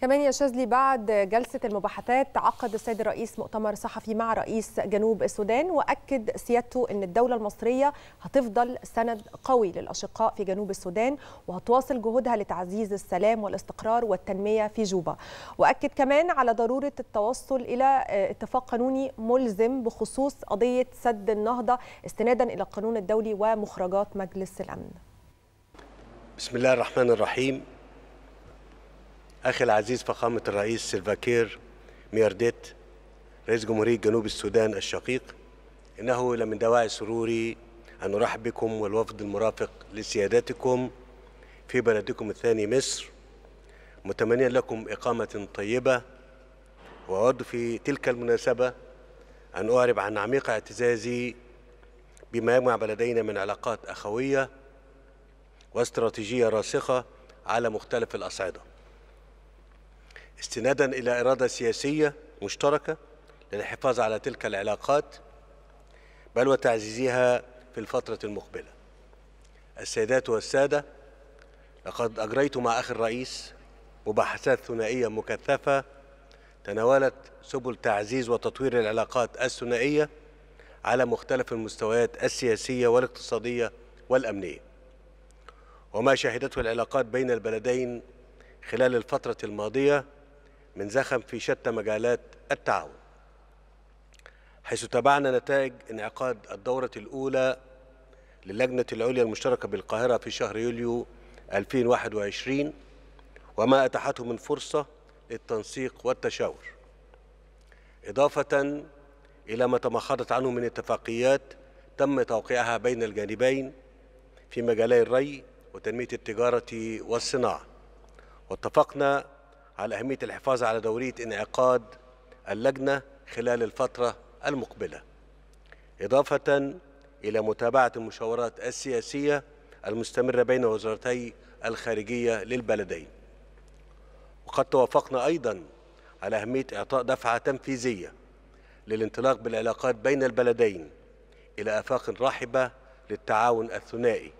كمان يا شاذلي بعد جلسة المباحثات عقد السيد الرئيس مؤتمر صحفي مع رئيس جنوب السودان وأكد سيادته أن الدولة المصرية هتفضل سند قوي للأشقاء في جنوب السودان وهتواصل جهودها لتعزيز السلام والاستقرار والتنمية في جوبا وأكد كمان على ضرورة التوصل إلى آه، اتفاق قانوني ملزم بخصوص قضية سد النهضة استنادا إلى القانون الدولي ومخرجات مجلس الأمن بسم الله الرحمن الرحيم أخي العزيز فخامة الرئيس سلفاكير ميرديت رئيس جمهورية جنوب السودان الشقيق إنه لمن دواعي سروري أن أرحب بكم والوفد المرافق لسيادتكم في بلدكم الثاني مصر متمنيا لكم إقامة طيبة وأود في تلك المناسبة أن أعرب عن عميق اعتزازي بما يجمع بلدينا من علاقات أخوية واستراتيجية راسخة على مختلف الأصعدة استنادا إلى إرادة سياسية مشتركة للحفاظ على تلك العلاقات بل وتعزيزها في الفترة المقبلة السيدات والسادة لقد أجريت مع أخي الرئيس مباحثات ثنائية مكثفة تناولت سبل تعزيز وتطوير العلاقات الثنائية على مختلف المستويات السياسية والاقتصادية والأمنية وما شهدته العلاقات بين البلدين خلال الفترة الماضية من زخم في شتى مجالات التعاون حيث تابعنا نتائج انعقاد الدورة الأولى للجنة العليا المشتركة بالقاهرة في شهر يوليو 2021 وما أتاحته من فرصة للتنسيق والتشاور إضافة إلى ما تمخضت عنه من اتفاقيات تم توقيعها بين الجانبين في مجالي الري وتنمية التجارة والصناعة واتفقنا على أهمية الحفاظ على دورية انعقاد اللجنة خلال الفترة المقبلة إضافة إلى متابعة المشاورات السياسية المستمرة بين وزارتي الخارجية للبلدين وقد توافقنا أيضا على أهمية إعطاء دفعة تنفيذية للانطلاق بالعلاقات بين البلدين إلى آفاق رحبة للتعاون الثنائي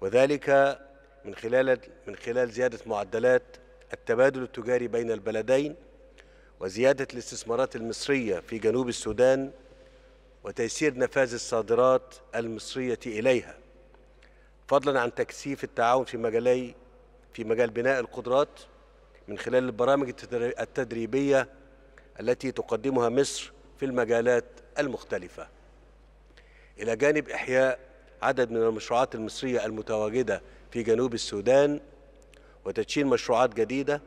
وذلك من خلال من خلال زيادة معدلات التبادل التجاري بين البلدين وزيادة الاستثمارات المصرية في جنوب السودان وتيسير نفاذ الصادرات المصرية إليها فضلا عن تكثيف التعاون في مجالي في مجال بناء القدرات من خلال البرامج التدريبية التي تقدمها مصر في المجالات المختلفة إلى جانب إحياء عدد من المشروعات المصرية المتواجدة في جنوب السودان وتدشين مشروعات جديدة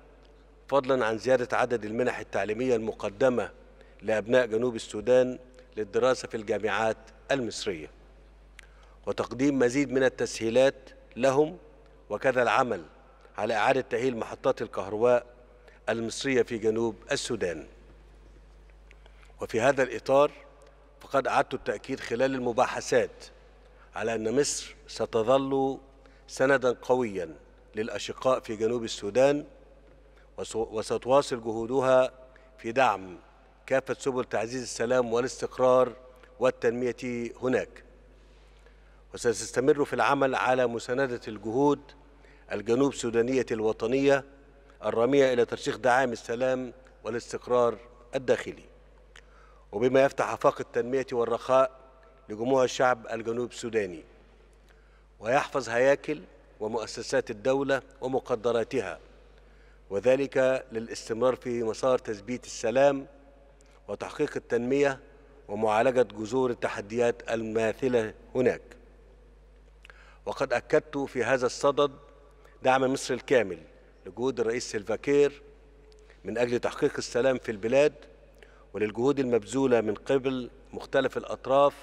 فضلا عن زيادة عدد المنح التعليمية المقدمة لأبناء جنوب السودان للدراسة في الجامعات المصرية وتقديم مزيد من التسهيلات لهم وكذا العمل على إعادة تأهيل محطات الكهرباء المصرية في جنوب السودان وفي هذا الإطار فقد أعدت التأكيد خلال المباحثات على أن مصر ستظل سندا قويا للأشقاء في جنوب السودان وستواصل جهودها في دعم كافة سبل تعزيز السلام والاستقرار والتنمية هناك وستستمر في العمل على مساندة الجهود الجنوب سودانية الوطنية الرامية إلى ترسيخ دعائم السلام والاستقرار الداخلي وبما يفتح آفاق التنمية والرخاء لجموع الشعب الجنوب السوداني ويحفظ هياكل ومؤسسات الدولة ومقدراتها وذلك للاستمرار في مسار تثبيت السلام وتحقيق التنمية ومعالجة جذور التحديات الماثلة هناك وقد أكدت في هذا الصدد دعم مصر الكامل لجهود الرئيس سلفاكير من أجل تحقيق السلام في البلاد وللجهود المبذولة من قبل مختلف الأطراف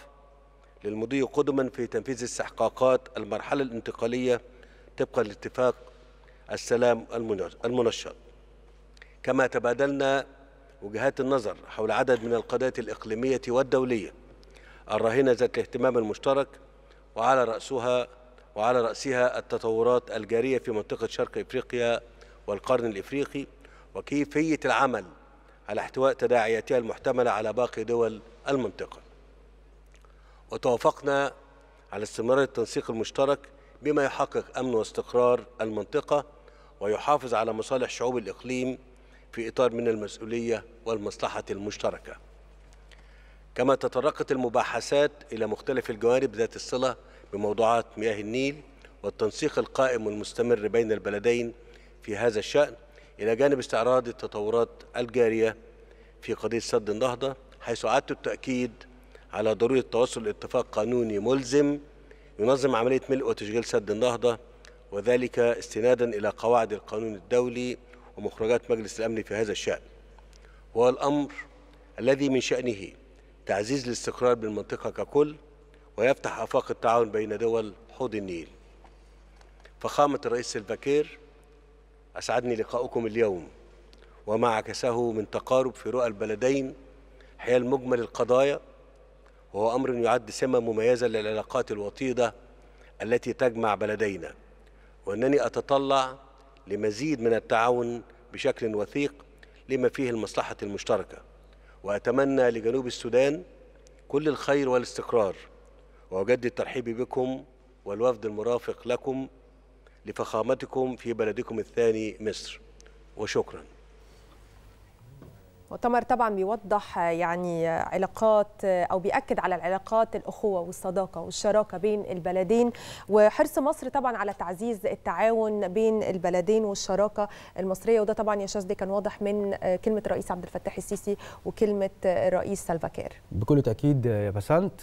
للمضي قدما في تنفيذ استحقاقات المرحلة الانتقالية طبقا لاتفاق السلام المنشط كما تبادلنا وجهات النظر حول عدد من القضايا الإقليمية والدولية الراهنة ذات الاهتمام المشترك وعلى رأسها وعلى رأسها التطورات الجارية في منطقة شرق إفريقيا والقرن الإفريقي وكيفية العمل على احتواء تداعياتها المحتملة على باقي دول المنطقة وتوافقنا على استمرار التنسيق المشترك بما يحقق أمن واستقرار المنطقة ويحافظ على مصالح شعوب الإقليم في إطار من المسؤولية والمصلحة المشتركة كما تطرقت المباحثات إلى مختلف الجوانب ذات الصلة بموضوعات مياه النيل والتنسيق القائم والمستمر بين البلدين في هذا الشأن إلى جانب استعراض التطورات الجارية في قضية سد النهضة حيث أعدت التأكيد على ضرورة توصل لاتفاق قانوني ملزم ينظم عملية ملء وتشغيل سد النهضة وذلك استنادا إلى قواعد القانون الدولي ومخرجات مجلس الأمن في هذا الشأن هو الأمر الذي من شأنه تعزيز الاستقرار بالمنطقة ككل ويفتح آفاق التعاون بين دول حوض النيل فخامة الرئيس البكير أسعدني لقاؤكم اليوم وما عكسه من تقارب في رؤى البلدين حيال مجمل القضايا وهو أمر يعد سمة مميزة للعلاقات الوطيدة التي تجمع بلدينا وأنني أتطلع لمزيد من التعاون بشكل وثيق لما فيه المصلحة المشتركة وأتمنى لجنوب السودان كل الخير والاستقرار وأجدد ترحيبي بكم والوفد المرافق لكم لفخامتكم في بلدكم الثاني مصر وشكراً مؤتمر طبعا بيوضح يعني علاقات او بياكد على العلاقات الاخوه والصداقه والشراكه بين البلدين وحرص مصر طبعا على تعزيز التعاون بين البلدين والشراكه المصريه وده طبعا يا شاذلي كان واضح من كلمه الرئيس عبد الفتاح السيسي وكلمه الرئيس سلفاكير بكل تاكيد يا بسنت